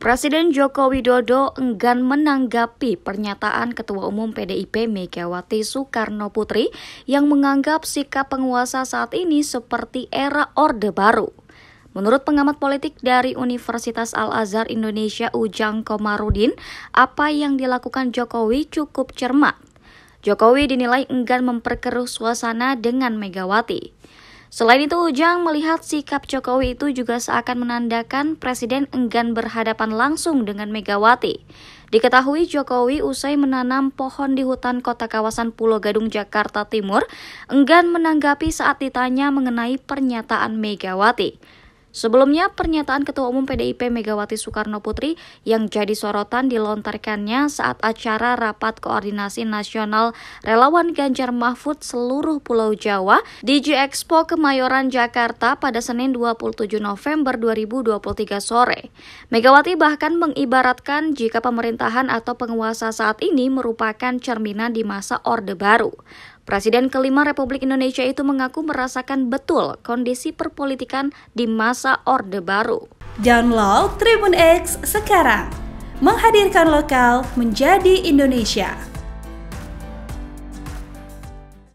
Presiden Joko Widodo enggan menanggapi pernyataan Ketua Umum PDIP Megawati Soekarno Putri yang menganggap sikap penguasa saat ini seperti era Orde Baru. Menurut pengamat politik dari Universitas Al-Azhar Indonesia Ujang Komarudin, apa yang dilakukan Jokowi cukup cermat. Jokowi dinilai enggan memperkeruh suasana dengan Megawati. Selain itu, Ujang melihat sikap Jokowi itu juga seakan menandakan Presiden enggan berhadapan langsung dengan Megawati. Diketahui Jokowi usai menanam pohon di hutan kota kawasan Pulau Gadung, Jakarta Timur, enggan menanggapi saat ditanya mengenai pernyataan Megawati. Sebelumnya, pernyataan Ketua Umum PDIP Megawati Soekarno Putri yang jadi sorotan dilontarkannya saat acara Rapat Koordinasi Nasional Relawan Ganjar Mahfud seluruh Pulau Jawa di G-Expo Kemayoran, Jakarta pada Senin 27 November 2023 sore. Megawati bahkan mengibaratkan jika pemerintahan atau penguasa saat ini merupakan cerminan di masa Orde Baru. Presiden kelima Republik Indonesia itu mengaku merasakan betul kondisi perpolitikan di masa Orde Baru. Download Tribun X sekarang, menghadirkan lokal menjadi Indonesia.